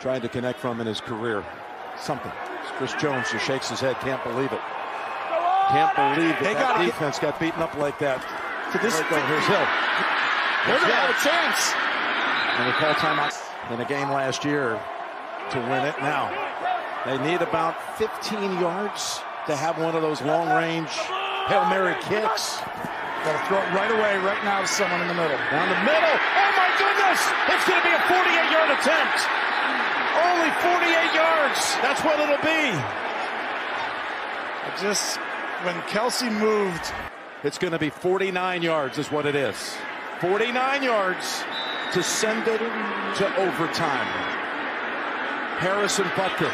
tried to connect from in his career. Something. Chris Jones just shakes his head, can't believe it. Can't believe that, they that defense get... got beaten up like that. To this right here's Hill. They're going to have a chance. And they call timeout in a game last year to win it now. They need about 15 yards to have one of those long-range Hail Mary kicks. Got to throw it right away, right now, someone in the middle. Down the middle. Oh, my goodness! It's going to be a 48-yard attempt. Only 48 yards. That's what it'll be. Just when Kelsey moved. It's going to be 49 yards, is what it is. 49 yards to send it to overtime. Harrison Butker.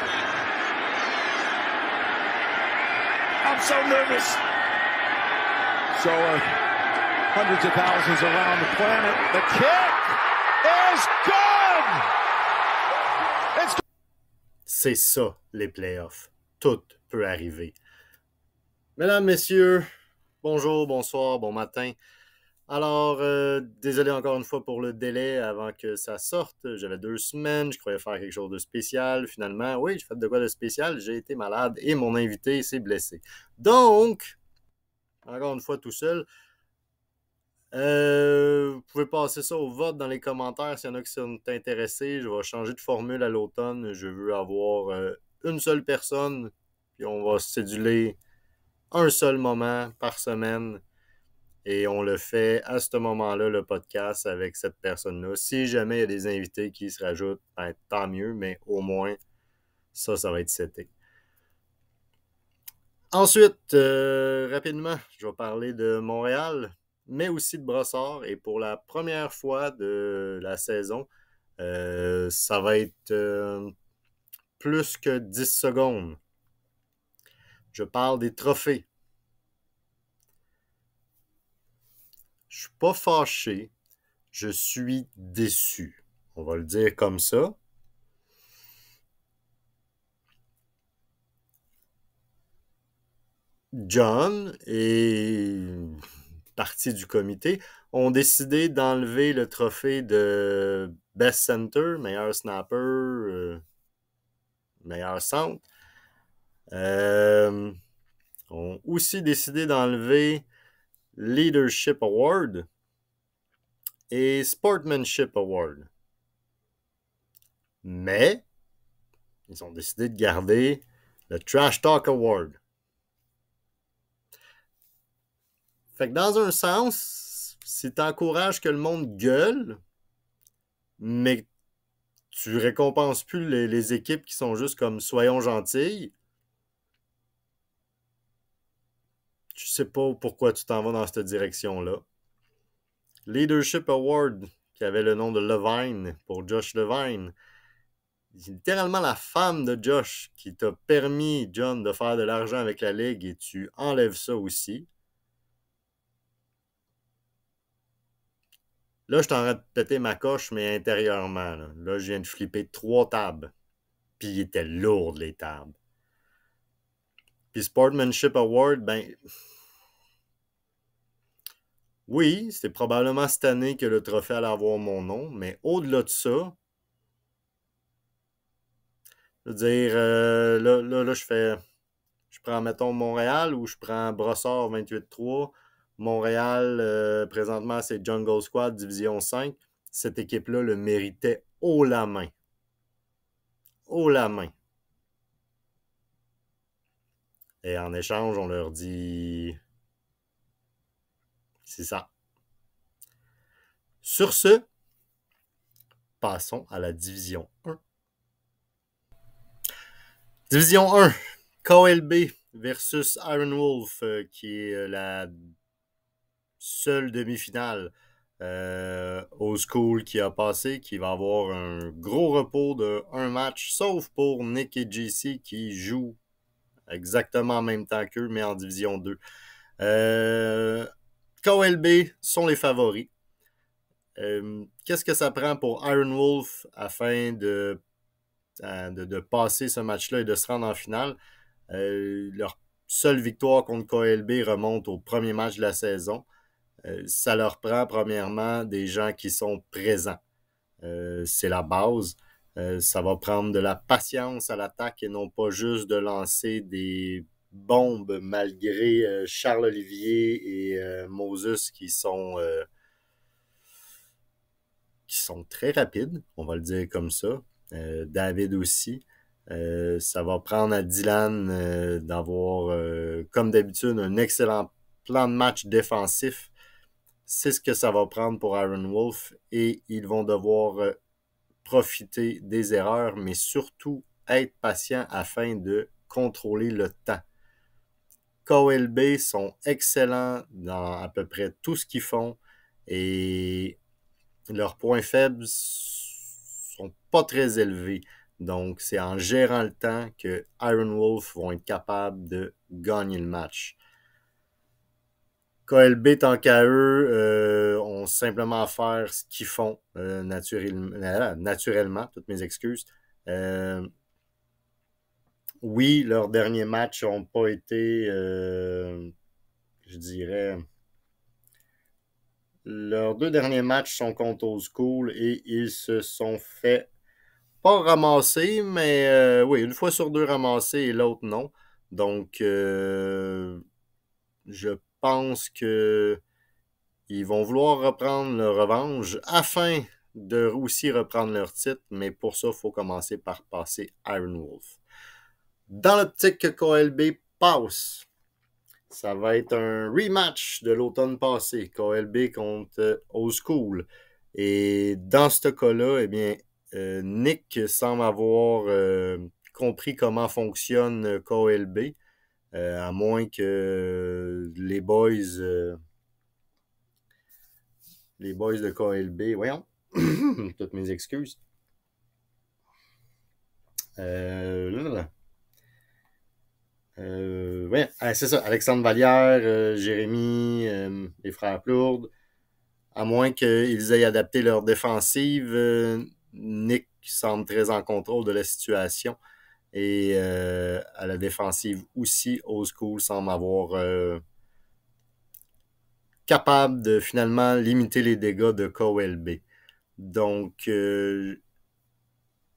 I'm so nervous. So hundreds of thousands around the planet. The kick is good! C'est ça, les playoffs. Tout peut arriver. Mesdames, Messieurs, bonjour, bonsoir, bon matin. Alors, euh, désolé encore une fois pour le délai avant que ça sorte. J'avais deux semaines, je croyais faire quelque chose de spécial. Finalement, oui, j'ai fait de quoi de spécial. J'ai été malade et mon invité s'est blessé. Donc, encore une fois tout seul. Euh, vous pouvez passer ça au vote dans les commentaires s'il y en a qui sont intéressés. Je vais changer de formule à l'automne. Je veux avoir euh, une seule personne, puis on va céduler un seul moment par semaine. Et on le fait à ce moment-là, le podcast, avec cette personne-là. Si jamais il y a des invités qui se rajoutent, ben, tant mieux, mais au moins, ça, ça va être cité Ensuite, euh, rapidement, je vais parler de Montréal mais aussi de Brossard. Et pour la première fois de la saison, euh, ça va être euh, plus que 10 secondes. Je parle des trophées. Je suis pas fâché, je suis déçu. On va le dire comme ça. John et partie du comité, ont décidé d'enlever le trophée de Best Center, meilleur snapper, euh, meilleur centre. Euh, ont aussi décidé d'enlever Leadership Award et Sportmanship Award. Mais, ils ont décidé de garder le Trash Talk Award. Fait que dans un sens, si t'encourages que le monde gueule, mais tu récompenses plus les, équipes qui sont juste comme soyons gentilles, tu sais pas pourquoi tu t'en vas dans cette direction-là. Leadership Award, qui avait le nom de Levine pour Josh Levine. C'est littéralement la femme de Josh qui t'a permis, John, de faire de l'argent avec la ligue et tu enlèves ça aussi. Là, je suis en de péter ma coche, mais intérieurement. Là, je viens de flipper trois tables. Puis ils étaient lourdes, les tables. Puis Sportmanship Award, ben. Oui, c'est probablement cette année que le trophée allait avoir mon nom, mais au-delà de ça, je veux dire, euh, là, là, là, je fais. Je prends, mettons, Montréal ou je prends Brossard 28-3 Montréal, euh, présentement, c'est Jungle Squad, Division 5. Cette équipe-là le méritait haut la main. Haut la main. Et en échange, on leur dit C'est ça. Sur ce, passons à la division 1. Division 1, KLB versus Iron Wolf, euh, qui est euh, la seule demi-finale. Euh, au school qui a passé, qui va avoir un gros repos de un match, sauf pour Nick et JC qui jouent exactement en même temps qu'eux, mais en division 2. Euh, KLB sont les favoris. Euh, qu'est-ce que ça prend pour Iron Wolf afin de, euh, de, de passer ce match-là et de se rendre en finale? leur seule victoire contre KLB remonte au premier match de la saison. Euh, ça leur prend premièrement des gens qui sont présents. Euh, c'est la base. Euh, ça va prendre de la patience à l'attaque et non pas juste de lancer des bombes malgré Charles Olivier et Moses qui sont qui sont très rapides, on va le dire comme ça. David aussi. ça va prendre à Dylan d'avoir, comme d'habitude, un excellent plan de match défensif c'est ce que ça va prendre pour Iron Wolf et ils vont devoir euh, profiter des erreurs, mais surtout être patients afin de contrôler le temps. KLB sont excellents dans à peu près tout ce qu'ils font et leurs points faibles sont pas très élevés. Donc, c'est en gérant le temps que Iron Wolf vont être capables de gagner le match. KLB, tant qu'à eux, ont simplement à faire ce qu'ils font euh, naturellement, euh, naturellement, toutes mes excuses. Euh, oui, leurs derniers matchs n'ont pas été, je dirais, leurs deux derniers matchs sont contre Old School et ils se sont fait pas ramasser, mais oui, une fois sur deux ramassés et l'autre non. Donc, je pense que ils vont vouloir reprendre leur revanche afin de aussi reprendre leur titre, mais pour ça, il faut commencer par passer Iron Wolf. Dans l'optique que KLB passe, ça va être un rematch de l'automne passé, KLB contre euh, Old School. Et dans ce cas-là, eh bien, euh, Nick semble avoir euh, compris comment fonctionne KLB. Euh, à moins que euh, les boys. Euh, les boys de KLB. Voyons. Toutes mes excuses. Ah, c'est ça. Alexandre Vallière, Jérémy, les frères Plourde. À moins qu'ils aient adapté leur défensive, Nick semble très en contrôle de la situation. Et euh, à la défensive aussi, Old School semble avoir euh, capable de finalement limiter les dégâts de KLB. Donc, euh,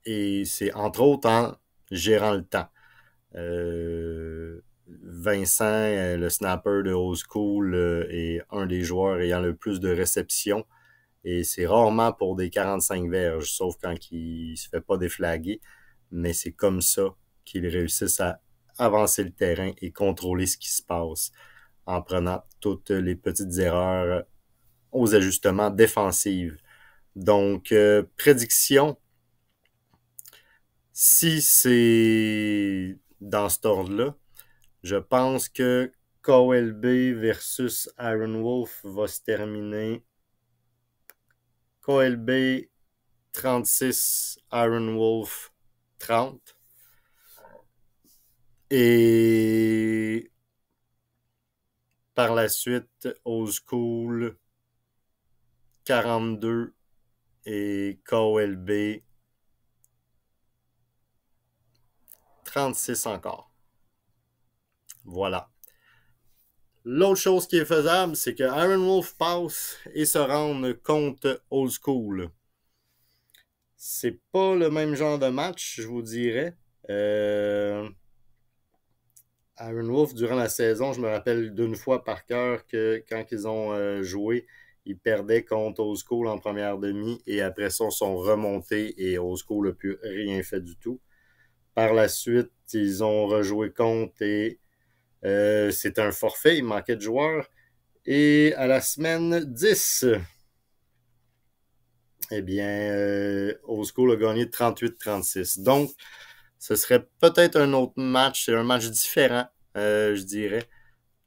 et c'est entre autres en gérant le temps. Vincent, le snapper de Old School, est un des joueurs ayant le plus de réception. Et c'est rarement pour des 45 verges, sauf quand il ne se fait pas déflaguer mais c'est comme ça qu'ils réussissent à avancer le terrain et contrôler ce qui se passe en prenant toutes les petites erreurs aux ajustements défensifs. Donc, euh, prédiction, si c'est dans ce ordre-là, je pense que KLB versus Iron Wolf va se terminer. KLB 36, Iron Wolf 30. Et par la suite, Old School 42 et KOLB, 36 encore. Voilà. L'autre chose qui est faisable, c'est que Iron Wolf passe et se rende compte Old School c'est pas le même genre de match, je vous dirais. Euh... Aaron Wolf, durant la saison, je me rappelle d'une fois par cœur que quand ils ont euh, joué, ils perdaient contre Old en première demi et après ça, ils sont remontés et Old n'a plus rien fait du tout. Par la suite, ils ont rejoué contre et euh, c'est un forfait, il manquait de joueurs. Et à la semaine 10, eh bien, euh, Old School a gagné 38-36. Donc, ce serait peut-être un autre match, c'est un match différent, euh, je dirais.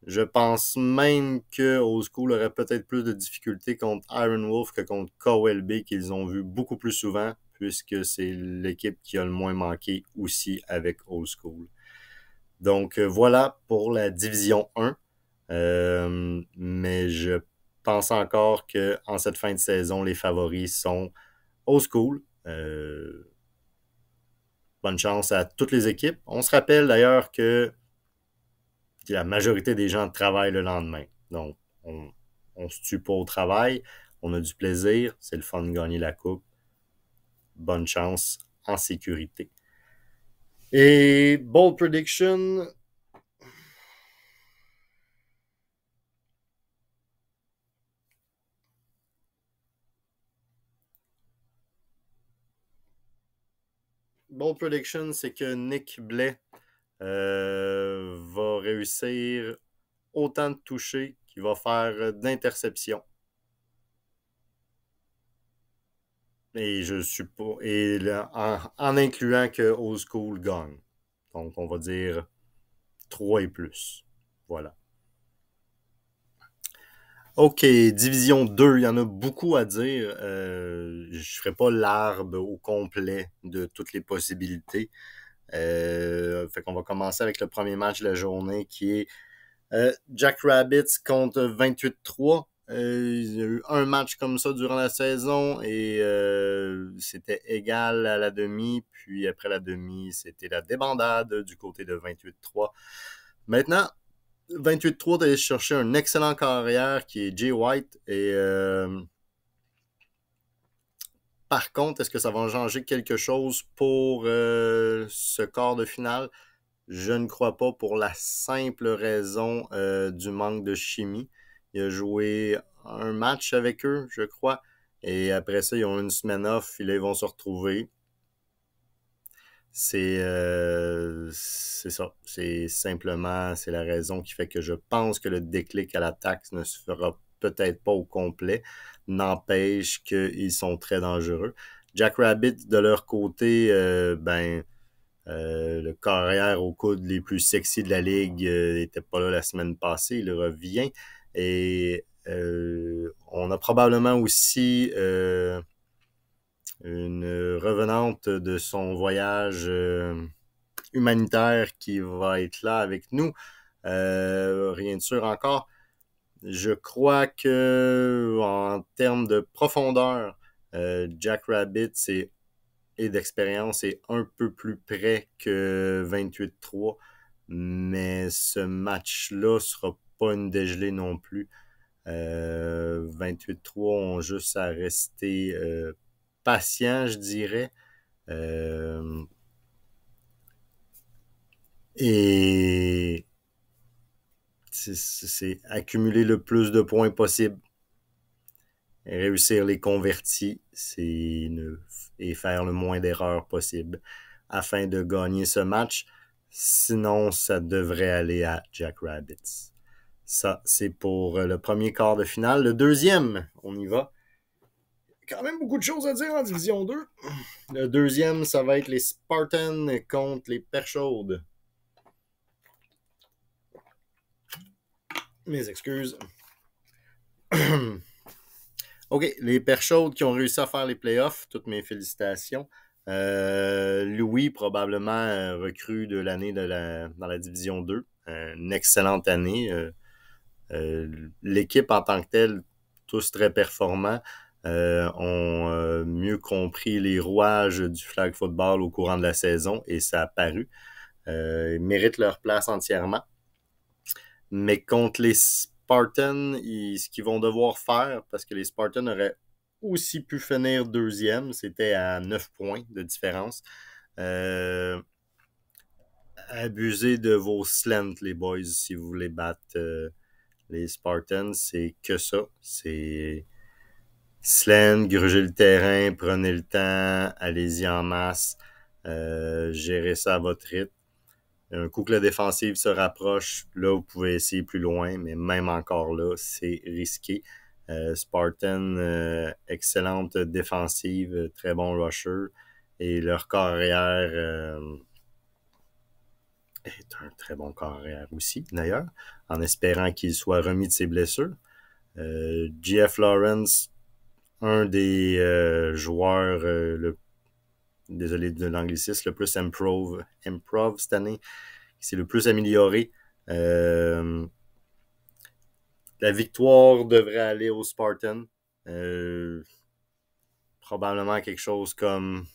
Je pense même que Old School aurait peut-être plus de difficultés contre Iron Wolf que contre KLB qu'ils ont vu beaucoup plus souvent, puisque c'est l'équipe qui a le moins manqué aussi avec Old School. Donc euh, voilà pour la division 1. Euh, mais je pense encore qu'en cette fin de saison, les favoris sont au school. Euh, bonne chance à toutes les équipes. On se rappelle d'ailleurs que la majorité des gens travaillent le lendemain. Donc, on, ne se tue pas au travail. On a du plaisir. C'est le fun de gagner la coupe. Bonne chance en sécurité. Et bold prediction, Bon prediction, c'est que Nick Blais euh, va réussir autant de touchés qu'il va faire d'interceptions. Et je suppose Et en, en, incluant que Old School gagne. Donc, on va dire 3 et plus. Voilà. OK, Division 2, il y en a beaucoup à dire. Euh, je ne ferai pas l'arbre au complet de toutes les possibilités. Euh, fait qu'on va commencer avec le premier match de la journée qui est euh, Jack Rabbits contre 28-3. Euh, il y a eu un match comme ça durant la saison et c'était égal à la demi. Puis après la demi, c'était la débandade du côté de 28-3. Maintenant, 28-3 d'aller chercher un excellent carrière qui est Jay White. Et euh, par contre, est-ce que ça va changer quelque chose pour euh, ce quart de finale? Je ne crois pas pour la simple raison euh, du manque de chimie. Il a joué un match avec eux, je crois. Et après ça, ils ont une semaine off. Et là, ils vont se retrouver. Euh, c'est ça. C'est simplement, c'est la raison qui fait que je pense que le déclic à la taxe ne se fera peut-être pas au complet. N'empêche qu'ils sont très dangereux. Jack Rabbit, de leur côté, euh, ben, euh, le carrière au coude les plus sexy de la ligue n'était pas là la semaine passée. Il revient. Et on a probablement aussi une revenante de son voyage euh, humanitaire qui va être là avec nous. Euh, rien de sûr encore. Je crois que en termes de profondeur, euh, Jack Rabbit est, et d'expérience est un peu plus près que 28-3, mais ce match-là sera pas une dégelée non plus. 28-3 ont juste à rester patient, je dirais. Euh, et c'est accumuler le plus de points possible. Réussir les convertis et faire le moins d'erreurs possible afin de gagner ce match. Sinon, ça devrait aller à Jack Rabbits. Ça, c'est pour euh, le premier quart de finale. Le deuxième, on y va quand même beaucoup de choses à dire en division 2. Le deuxième, ça va être les Spartans contre les Perchaudes. Mes excuses. OK, les Perchaudes qui ont réussi à faire les playoffs, toutes mes félicitations. Euh, Louis, probablement euh, recrue de l'année dans la division 2. une excellente année. Euh, l'équipe en tant que telle, tous très performants. Euh, ont euh, mieux compris les rouages du flag football au courant de la saison et ça a paru. Euh, ils méritent leur place entièrement. Mais contre les Spartans, ce qu'ils vont devoir faire, parce que les Spartans auraient aussi pu finir deuxième, c'était à 9 points de différence. abusez de vos slants, les boys, si vous voulez battre les Spartans. C'est que ça. C'est Slaine, gruger le terrain, prenez le temps, allez-y en masse, euh, gérez ça à votre rythme. Un coup que la défensive se rapproche, là, vous pouvez essayer plus loin, mais même encore là, c'est risqué. Euh, Spartan, euh, excellente défensive, très bon rusher. Et leur carrière est un très bon carrière aussi, d'ailleurs, en espérant qu'il soit remis de ses blessures. Jeff Lawrence, un des euh, joueurs, euh, désolé de l'anglicisme, le plus improve, improve cette année, C'est le plus amélioré. Euh, la victoire devrait aller aux Spartans. probablement quelque chose comme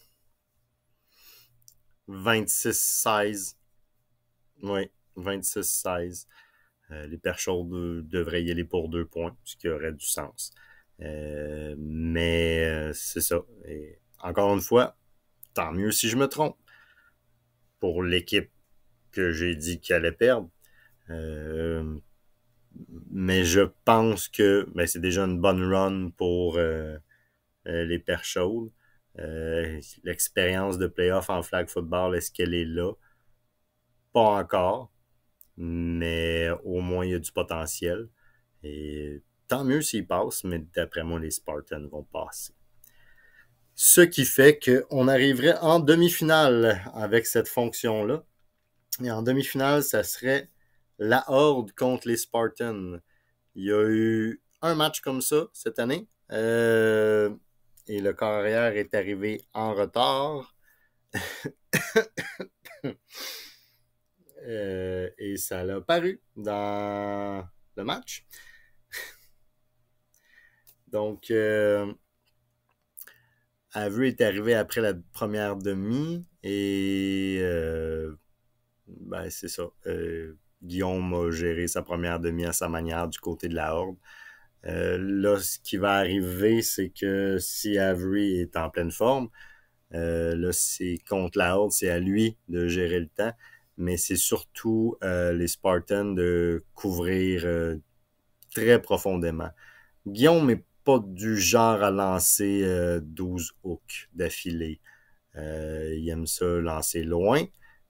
26-16. Oui, 26-16. les Perchaudes devraient y aller pour deux points, ce qui aurait du sens. Euh, mais euh, c'est ça. Et encore une fois, tant mieux si je me trompe. Pour l'équipe que j'ai dit qu'elle allait perdre. Euh, mais je pense que ben, c'est déjà une bonne run pour les Pères L'expérience de playoff en flag football, est-ce qu'elle est là? Pas encore, mais au moins il y a du potentiel. Et Tant mieux s'ils passent, mais d'après moi, les Spartans vont passer. Ce qui fait qu'on arriverait en demi-finale avec cette fonction-là. Et en demi-finale, ça serait la Horde contre les Spartans. Il y a eu un match comme ça cette année. Euh, et le carrière est arrivé en retard. Euh, et ça l'a paru dans le match. Donc, euh, Avery est arrivé après la première demi et euh, ben, c'est ça. Euh, Guillaume a géré sa première demi à sa manière du côté de la Horde. là, ce qui va arriver, c'est que si Avery est en pleine forme, là, c'est contre la Horde, c'est à lui de gérer le temps. Mais c'est surtout les Spartans de couvrir très profondément. Guillaume n'est du genre à lancer 12 euh, hooks d'affilée. Euh, il aime ça lancer loin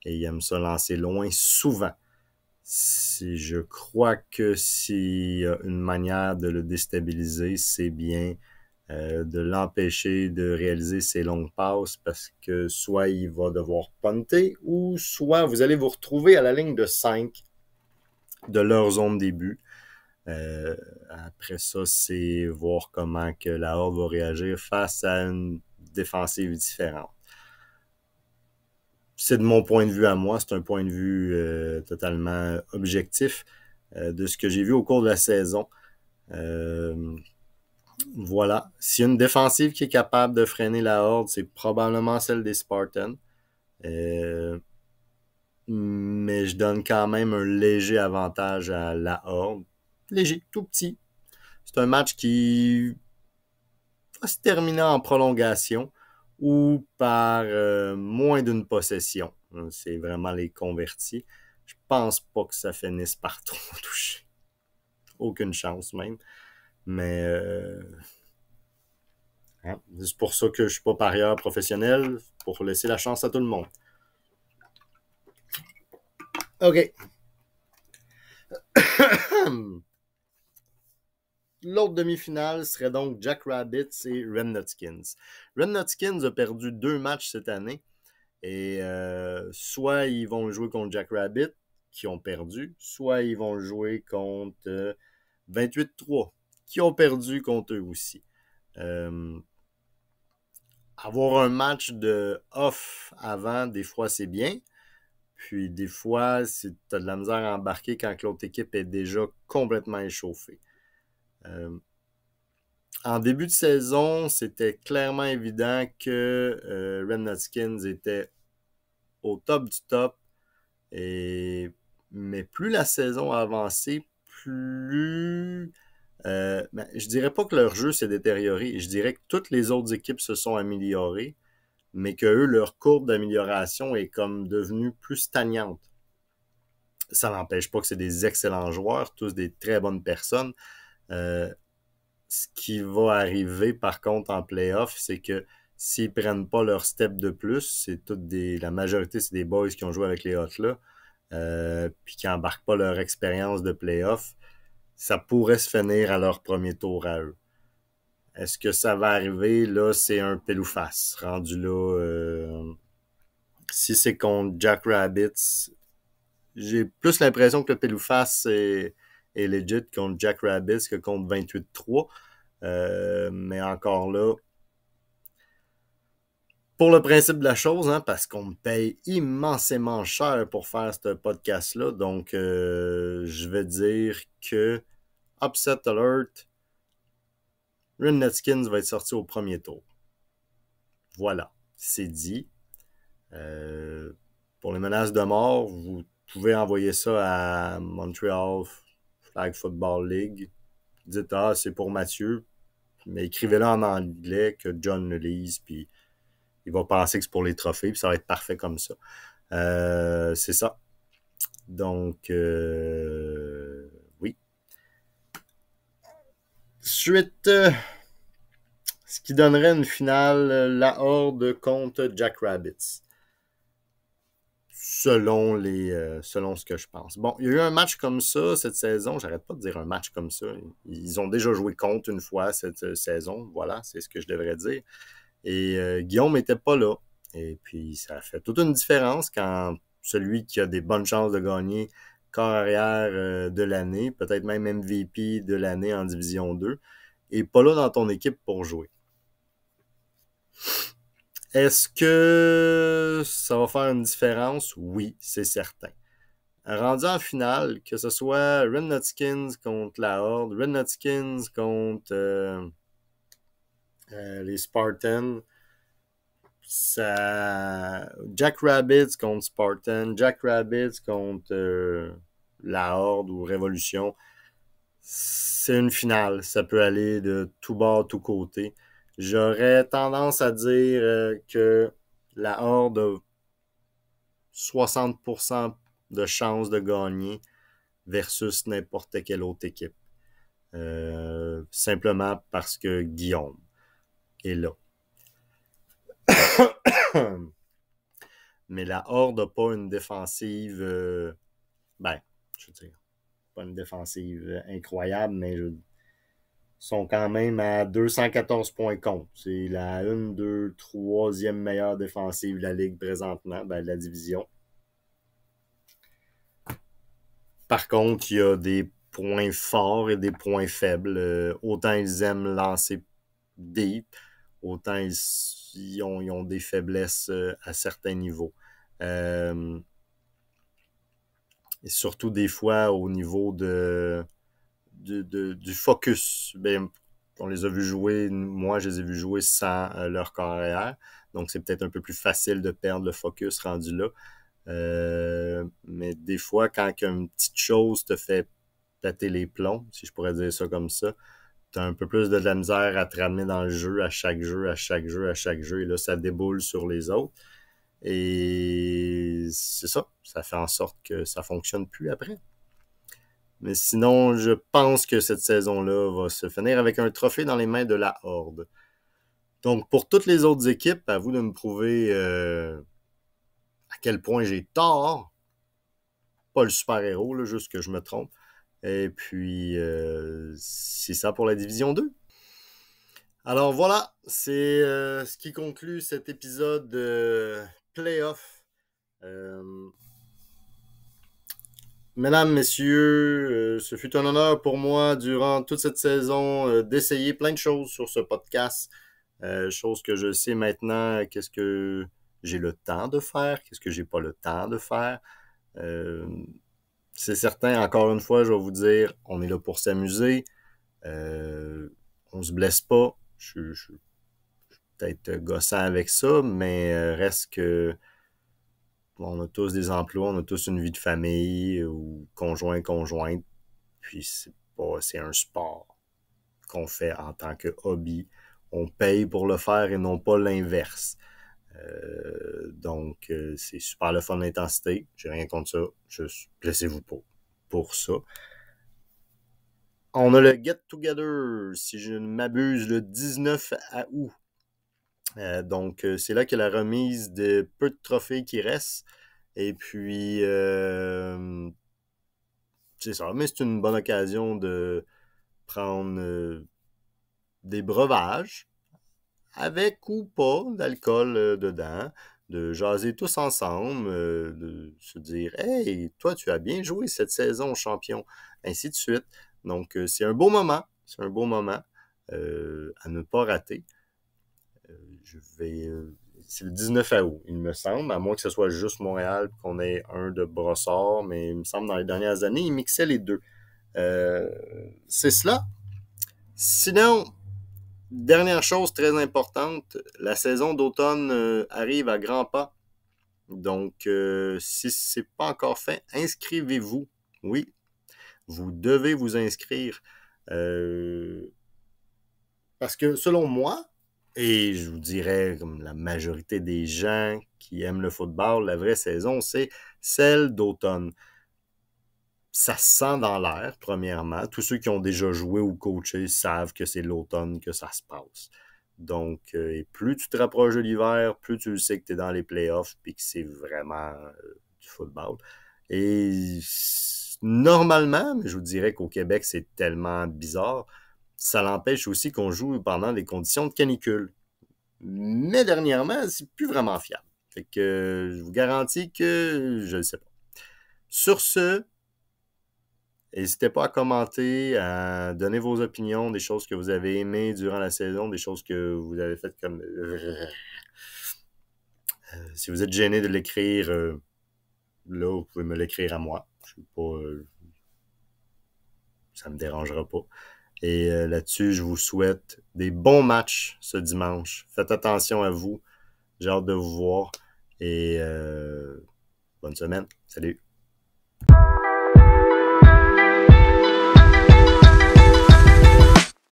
et il aime se lancer loin souvent. Si je crois que s'il y a une manière de le déstabiliser, c'est bien euh, de l'empêcher de réaliser ses longues passes parce que soit il va devoir punter ou soit vous allez vous retrouver à la ligne de 5 de leur zone début euh, après ça, c'est voir comment que la Horde va réagir face à une défensive différente. C'est de mon point de vue à moi, c'est un point de vue euh, totalement objectif euh, de ce que j'ai vu au cours de la saison. voilà. Si y a une défensive qui est capable de freiner la Horde, c'est probablement celle des Spartans mais je donne quand même un léger avantage à la Horde léger, tout petit. C'est un match qui va se terminer en prolongation ou par euh, moins d'une possession. Hein, c'est vraiment les convertis. Je pense pas que ça finisse par trop toucher. Aucune chance même. Mais euh, hein, c'est pour ça que je suis pas parieur professionnel, pour laisser la chance à tout le monde. OK. Hum. L'autre demi-finale serait donc Jack Rabbits et Ren skins a perdu deux matchs cette année. Et euh, soit ils vont jouer contre Jack Rabbit, qui ont perdu, soit ils vont jouer contre 28-3, euh, qui ont perdu contre eux aussi. Euh, avoir un match de off avant, des fois c'est bien. Puis des fois, tu as de la misère à embarquer quand l'autre équipe est déjà complètement échauffée. Euh, en début de saison, c'était clairement évident que euh, Nutskins était au top du top. Mais plus la saison a avancé, plus Je euh, ne ben, je dirais pas que leur jeu s'est détérioré. Je dirais que toutes les autres équipes se sont améliorées, mais que eux, leur courbe d'amélioration est comme devenue plus stagnante. Ça n'empêche pas que c'est des excellents joueurs, tous des très bonnes personnes, euh, ce qui va arriver, par contre, en playoff, c'est que s'ils prennent pas leur step de plus, c'est toutes La majorité, c'est des boys qui ont joué avec les autres là, euh, puis qui n'embarquent pas leur expérience de playoff, ça pourrait se finir à leur premier tour à eux. Est-ce que ça va arriver? Là, c'est un peloufasse Rendu là. Euh, si c'est contre Jack Rabbits, j'ai plus l'impression que le peloufasse. c'est et legit contre Jack Rabbis que contre 28-3. Euh, mais encore là, pour le principe de la chose, hein, parce qu'on me paye immensément cher pour faire ce podcast-là, donc euh, je vais dire que Upset Alert, Run Netskins va être sorti au premier tour. Voilà, c'est dit. Euh, pour les menaces de mort, vous pouvez envoyer ça à Montreal Football League. Dites, ah, c'est pour Mathieu, mais écrivez-le en anglais, que John le lise, puis il va penser que c'est pour les trophées, puis ça va être parfait comme ça. Euh, c'est ça. Donc, euh, oui. Suite, euh, ce qui donnerait une finale, la Horde contre Jack Rabbits selon, les, euh, selon ce que je pense. Bon, il y a eu un match comme ça cette saison. J'arrête pas de dire un match comme ça. Ils ont déjà joué contre une fois cette euh, saison. Voilà, c'est ce que je devrais dire. Et euh, Guillaume n'était pas là. Et puis, ça fait toute une différence quand celui qui a des bonnes chances de gagner carrière de l'année, peut-être même MVP de l'année en Division 2, n'est pas là dans ton équipe pour jouer. Est-ce que ça va faire une différence? Oui, c'est certain. Rendu en finale, que ce soit Red Nutskins contre la Horde, Red Nutskins contre euh, euh, les Spartans, ça... Jack Rabbits contre Spartan, Jack Rabbits contre euh, la Horde ou Révolution, c'est une finale. Ça peut aller de tout de tout côté. J'aurais tendance à dire euh, que la Horde a 60% de chances de gagner versus n'importe quelle autre équipe. Euh, simplement parce que Guillaume est là. Mais la Horde n'a pas une défensive. Euh, ben, je veux dire, pas une défensive incroyable, mais je sont quand même à 214 points contre. C'est la 1, 2, 3e meilleure défensive de la Ligue présentement, ben, de la division. Par contre, il y a des points forts et des points faibles. Euh, autant ils aiment lancer deep, autant ils, ont, des faiblesses euh, à certains niveaux. Euh, et surtout des fois au niveau de du, focus. Ben, on les a vus jouer, moi je les ai vus jouer sans euh, leur carrière, donc c'est peut-être un peu plus facile de perdre le focus rendu là. Euh, mais des fois, quand une petite chose te fait péter les plombs, si je pourrais dire ça comme ça, tu un peu plus de la misère à te ramener dans le jeu, à chaque jeu, à chaque jeu, à chaque jeu, et là ça déboule sur les autres. Et c'est ça, ça fait en sorte que ça fonctionne plus après. Mais sinon, je pense que cette saison-là va se finir avec un trophée dans les mains de la Horde. Donc, pour toutes les autres équipes, à vous de me prouver euh, à quel point j'ai tort. Pas le super-héros, juste que je me trompe. Et puis, euh, c'est ça pour la division 2. Alors voilà, c'est euh, ce qui conclut cet épisode de playoff. Mesdames, Messieurs, euh, ce fut un honneur pour moi durant toute cette saison euh, d'essayer plein de choses sur ce podcast. Euh, chose que je sais maintenant, qu'est-ce que j'ai le temps de faire, qu'est-ce que j'ai pas le temps de faire. c'est certain, encore une fois, je vais vous dire, on est là pour s'amuser. on se blesse pas. Je, je suis peut-être gossant avec ça, mais reste que on a tous des emplois, on a tous une vie de famille ou conjoint, conjointe. Puis c'est pas, c'est un sport qu'on fait en tant que hobby. On paye pour le faire et non pas l'inverse. Euh, donc, euh, c'est super le fun d'intensité. J'ai rien contre ça. Juste, laissez-vous pour, pour ça. On a le Get Together, si je ne m'abuse, le 19 août euh, donc, euh, c'est là que la remise des peu de trophées qui restent. Et puis, euh, c'est ça. Mais c'est une bonne occasion de prendre des breuvages avec ou pas d'alcool dedans, de jaser tous ensemble, de se dire Hey, toi, tu as bien joué cette saison, champion, ainsi de suite. Donc, c'est un beau moment. C'est un beau moment à ne pas rater je vais. Euh, c'est le 19 août, il me semble, à moins que ce soit juste Montréal, qu'on ait un de Brossard, mais il me semble dans les dernières années, il mixaient les deux. Euh, c'est cela. Sinon, dernière chose très importante, la saison d'automne euh, arrive à grands pas. Donc, si ce n'est pas encore fait, inscrivez-vous. Oui, vous devez vous inscrire. parce que selon moi, et je vous dirais, la majorité des gens qui aiment le football, la vraie saison, c'est celle d'automne. Ça se sent dans l'air, premièrement. Tous ceux qui ont déjà joué ou coaché savent que c'est l'automne que ça se passe. Donc, euh, plus tu te rapproches de l'hiver, plus tu sais que tu es dans les playoffs et que c'est vraiment euh, du football. Et normalement, mais je vous dirais qu'au Québec, c'est tellement bizarre ça l'empêche aussi qu'on joue pendant des conditions de canicule. Mais dernièrement, c'est plus vraiment fiable. Fait que euh, je vous garantis que je ne sais pas. Sur ce, n'hésitez pas à commenter, à donner vos opinions, des choses que vous avez aimées durant la saison, des choses que vous avez faites comme. Euh, euh, si vous êtes gêné de l'écrire, là, vous pouvez me l'écrire à moi. Je suis pas. ça ça me dérangera pas. Et euh, là-dessus, je vous souhaite des bons matchs ce dimanche. Faites attention à vous. J'ai hâte de vous voir. Et euh, bonne semaine. Salut.